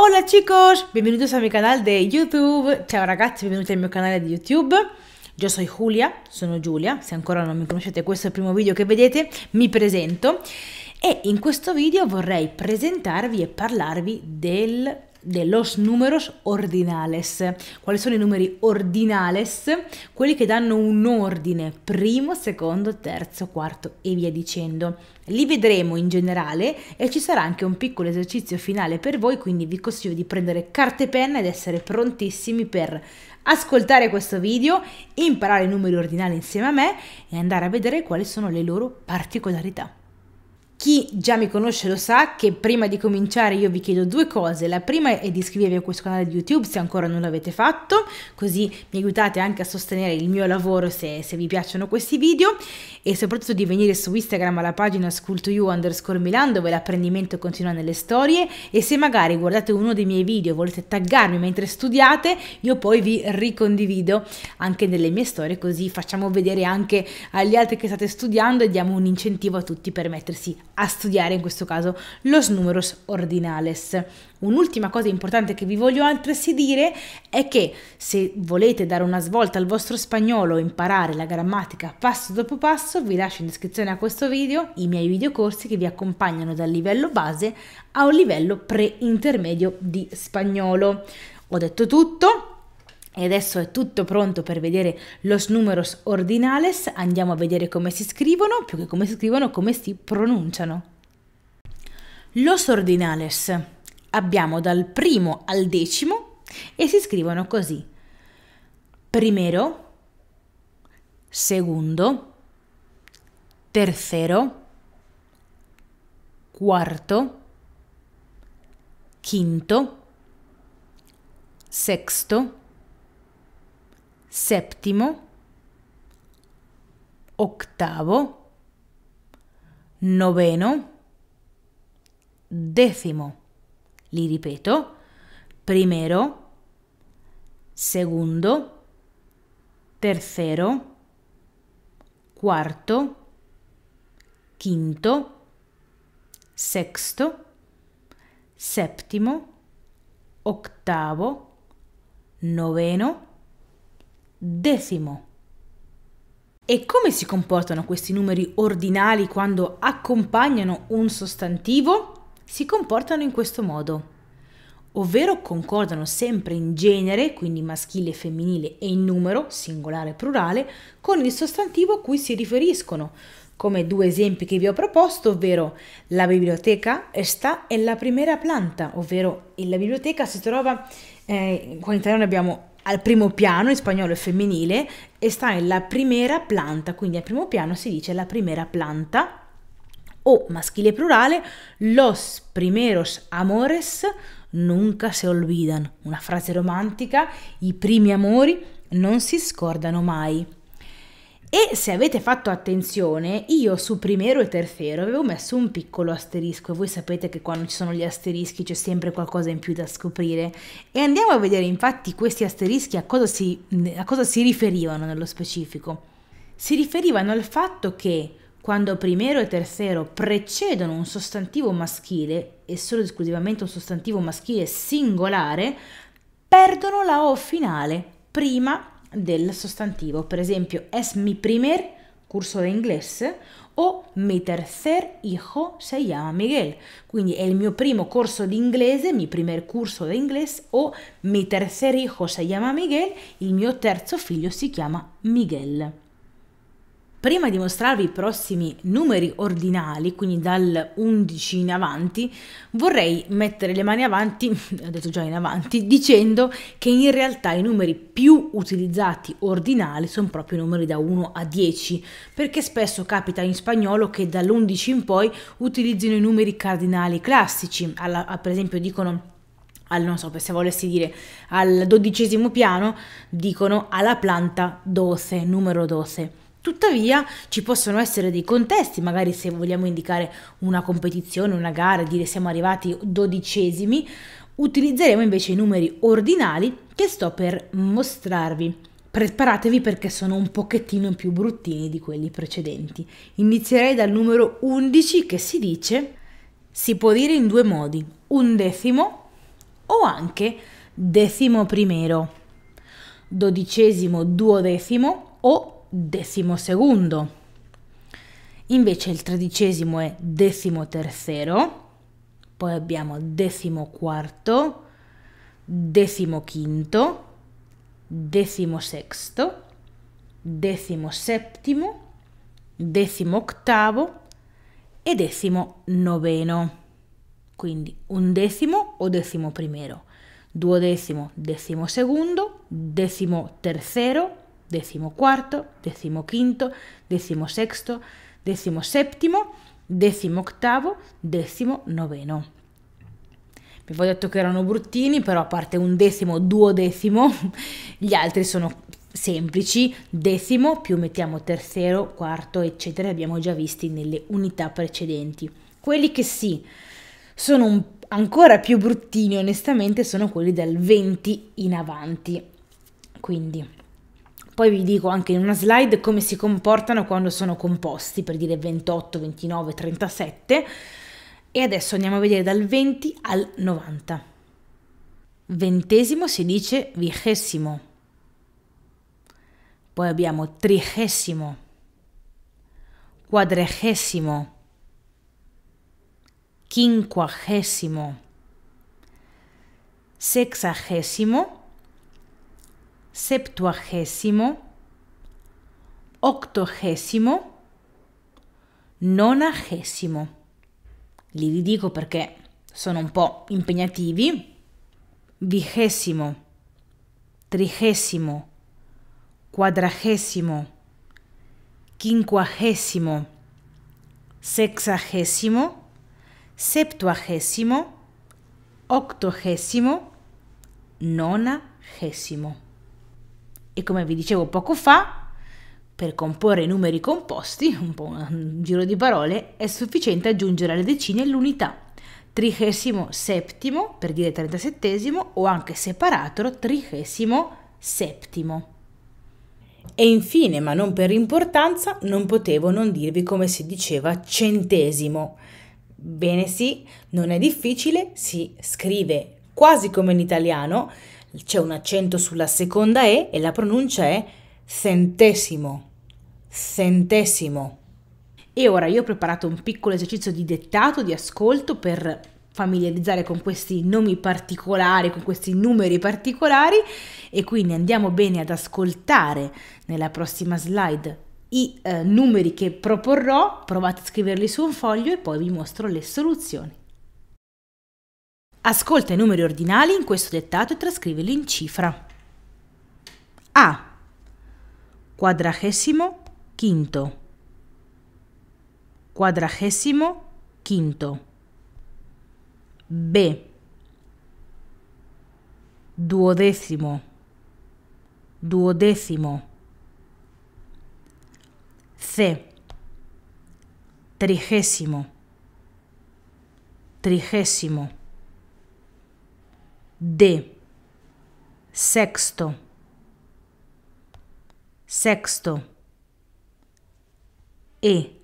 Hola chicos, bienvenidos a mi canal de YouTube. Ciao ragazzi, benvenuti al mio canale di YouTube. Io sono Giulia, sono Giulia, se ancora non mi conoscete questo è il primo video che vedete, mi presento e in questo video vorrei presentarvi e parlarvi del de los números ordinales. Quali sono i numeri ordinales? Quelli che danno un ordine, primo, secondo, terzo, quarto e via dicendo. Li vedremo in generale e ci sarà anche un piccolo esercizio finale per voi, quindi vi consiglio di prendere carta e penna ed essere prontissimi per ascoltare questo video, imparare i numeri ordinali insieme a me e andare a vedere quali sono le loro particolarità. Chi già mi conosce lo sa che prima di cominciare io vi chiedo due cose. La prima è di iscrivervi a questo canale di YouTube se ancora non l'avete fatto, così mi aiutate anche a sostenere il mio lavoro se, se vi piacciono questi video e soprattutto di venire su Instagram alla pagina school2you underscore Milan dove l'apprendimento continua nelle storie e se magari guardate uno dei miei video e volete taggarmi mentre studiate, io poi vi ricondivido anche nelle mie storie così facciamo vedere anche agli altri che state studiando e diamo un incentivo a tutti per mettersi a studiare in questo caso los numeros ordinales. Un'ultima cosa importante che vi voglio altresì dire è che se volete dare una svolta al vostro spagnolo e imparare la grammatica passo dopo passo, vi lascio in descrizione a questo video i miei videocorsi che vi accompagnano dal livello base a un livello pre-intermedio di spagnolo. Ho detto tutto, e adesso è tutto pronto per vedere los numeros ordinales, andiamo a vedere come si scrivono, più che come si scrivono, come si pronunciano. Los ordinales abbiamo dal primo al decimo e si scrivono così. Primero, secondo, terzo, quarto, quinto, sexto, séptimo, octavo, noveno, décimo. Li ripeto, primero, segundo, tercero, cuarto, quinto, sexto, séptimo, octavo, noveno, decimo. E come si comportano questi numeri ordinali quando accompagnano un sostantivo? Si comportano in questo modo, ovvero concordano sempre in genere, quindi maschile femminile e in numero, singolare e plurale, con il sostantivo a cui si riferiscono, come due esempi che vi ho proposto, ovvero la biblioteca sta en la primera planta, ovvero la biblioteca si trova, eh, qua in italiano abbiamo al primo piano, in spagnolo è femminile, e sta nella primera planta, quindi al primo piano si dice la primera planta, o maschile plurale, los primeros amores nunca se olvidan. Una frase romantica, i primi amori non si scordano mai. E se avete fatto attenzione, io su primero e terfero avevo messo un piccolo asterisco e voi sapete che quando ci sono gli asterischi c'è sempre qualcosa in più da scoprire e andiamo a vedere infatti questi asterischi a cosa si, a cosa si riferivano nello specifico. Si riferivano al fatto che quando primero e terfero precedono un sostantivo maschile e solo esclusivamente un sostantivo maschile singolare, perdono la O finale prima del sostantivo, per esempio, es mi primer curso de inglés o mi tercer hijo se llama Miguel. Quindi è il mio primo corso di inglese, mi primer curso de inglés o mi tercer hijo se llama Miguel, il mio terzo figlio si chiama Miguel. Prima di mostrarvi i prossimi numeri ordinali, quindi dal 11 in avanti, vorrei mettere le mani avanti, ho detto già in avanti, dicendo che in realtà i numeri più utilizzati ordinali sono proprio i numeri da 1 a 10, perché spesso capita in spagnolo che dall'11 in poi utilizzino i numeri cardinali classici, alla, a, per esempio dicono al, non so, se volessi dire al dodicesimo piano, dicono alla planta 12, numero 12 Tuttavia ci possono essere dei contesti, magari se vogliamo indicare una competizione, una gara, dire siamo arrivati dodicesimi, utilizzeremo invece i numeri ordinali che sto per mostrarvi. Preparatevi perché sono un pochettino più bruttini di quelli precedenti. Inizierei dal numero 11 che si dice, si può dire in due modi, un decimo o anche decimo primero, dodicesimo duodecimo o decimosecondo, invece il tredicesimo è decimoterzo, poi abbiamo decimoquarto, decimoquinto, decimosesto, decimosettimo, decimottavo e decimo noveno. Quindi undecimo o decimo primero, duodecimo, decimo secondo, decimo terzo, décimo cuarto, décimo quinto, décimo sexto, décimo séptimo, décimo ottavo, décimo noveno. Vi ho detto che erano bruttini, però a parte un decimo, duodecimo, gli altri sono semplici, decimo più mettiamo terzo, quarto, eccetera, abbiamo già visti nelle unità precedenti. Quelli che sì, sono un, ancora più bruttini onestamente, sono quelli dal 20 in avanti. Quindi poi vi dico anche in una slide come si comportano quando sono composti, per dire 28, 29, 37. E adesso andiamo a vedere dal 20 al 90. Ventesimo si dice vigesimo. Poi abbiamo trigesimo, quadregesimo, quinquagesimo, sexagesimo septuagesimo, ottogésimo, nonagesimo. Li ridico perché sono un po' impegnativi. Vigesimo, trigesimo, quadragesimo, quinquagesimo, sexagesimo, septuagesimo, octogesimo, nonagesimo. E come vi dicevo poco fa, per comporre i numeri composti, un po' un giro di parole, è sufficiente aggiungere alle decine l'unità. Trigesimo settimo, per dire trentasettesimo, o anche separato trigesimo settimo. E infine, ma non per importanza, non potevo non dirvi come si diceva centesimo. Bene sì, non è difficile, si scrive quasi come in italiano, c'è un accento sulla seconda E e la pronuncia è centesimo, centesimo. E ora io ho preparato un piccolo esercizio di dettato, di ascolto per familiarizzare con questi nomi particolari, con questi numeri particolari e quindi andiamo bene ad ascoltare nella prossima slide i eh, numeri che proporrò, provate a scriverli su un foglio e poi vi mostro le soluzioni. Ascolta i numeri ordinali in questo dettato e trascrivili in cifra. A. Quadragesimo quinto. Quadragesimo quinto. B. Duodecimo. Duodecimo. C. Trigesimo. Trigesimo. D. sexto sexto e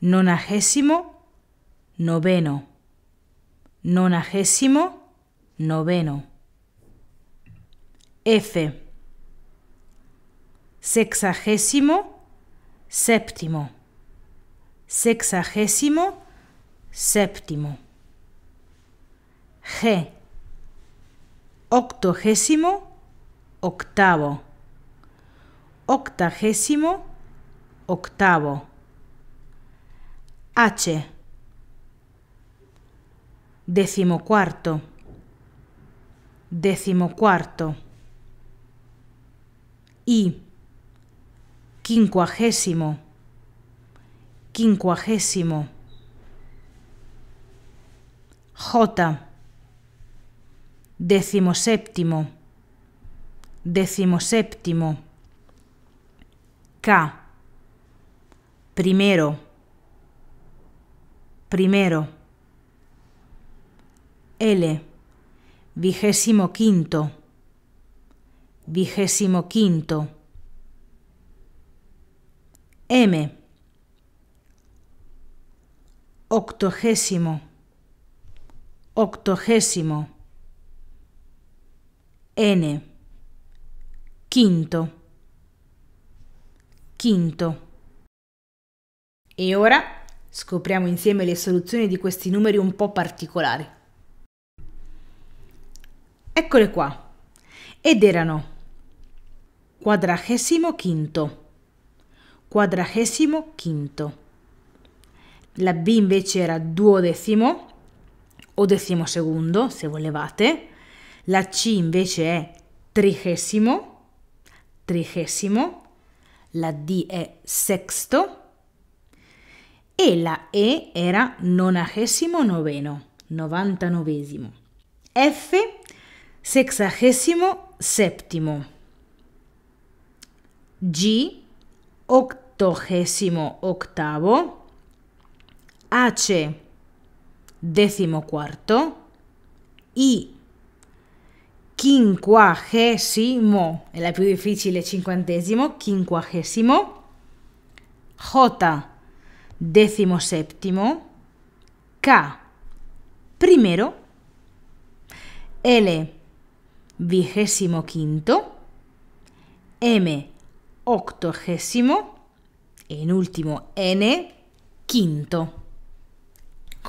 nonagésimo noveno nonagésimo noveno f sexagésimo séptimo sexagésimo séptimo g octogésimo octavo, octagésimo octavo. H. Decimocuarto, decimocuarto. I. Quincuagésimo, quincuagésimo. J séptimo, décimo séptimo, K, primero, primero, L, vigésimo quinto, vigésimo quinto, M, octogésimo, octogésimo, N. Quinto. Quinto. E ora scopriamo insieme le soluzioni di questi numeri un po' particolari. Eccole qua. Ed erano quadragesimo quinto, quadragesimo quinto. La B invece era duodecimo o decimo secondo, se volevate, la C invece è trigesimo, trigesimo, la D è sexto e la E era nonagesimo noveno, novantanovesimo. F sexagesimo settimo. G octogesimo ottavo. H decimo quarto. I Quincuagésimo, è la difícil, el cinquantesimo, quincuagésimo, J, décimo séptimo, K, primero, L, vigésimo quinto, M, octogésimo, en último, N, quinto.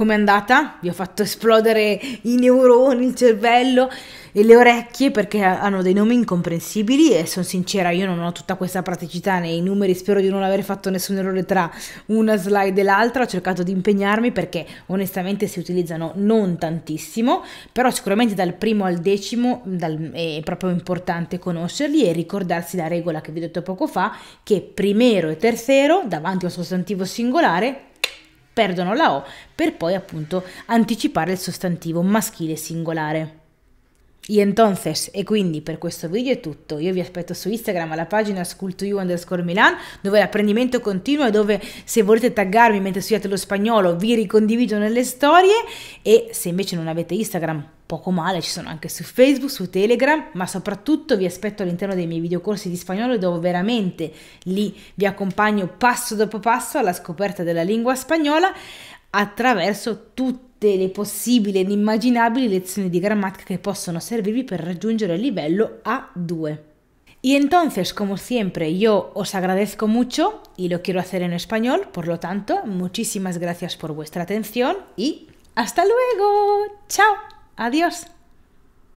Com'è andata? Vi ho fatto esplodere i neuroni, il cervello e le orecchie perché hanno dei nomi incomprensibili e sono sincera, io non ho tutta questa praticità nei numeri, spero di non aver fatto nessun errore tra una slide e l'altra, ho cercato di impegnarmi perché onestamente si utilizzano non tantissimo, però sicuramente dal primo al decimo dal, è proprio importante conoscerli e ricordarsi la regola che vi ho detto poco fa, che primero e terzo davanti al sostantivo singolare perdono la O per poi appunto anticipare il sostantivo maschile singolare. E entonces, e quindi per questo video è tutto. Io vi aspetto su Instagram alla pagina scultoyou underscore Milan, dove l'apprendimento continua e dove se volete taggarmi mentre studiate lo spagnolo vi ricondivido nelle storie e se invece non avete Instagram poco male, ci sono anche su Facebook, su Telegram, ma soprattutto vi aspetto all'interno dei miei videocorsi di spagnolo dove veramente lì vi accompagno passo dopo passo alla scoperta della lingua spagnola attraverso tutti las posibles e inimaginables lezioni de gramática que possono servirvi para raggiungere el nivel A2. Y entonces, como siempre, yo os agradezco mucho y e lo quiero hacer en español, por lo tanto, muchísimas gracias por vuestra atención y hasta luego. Chao. Adiós.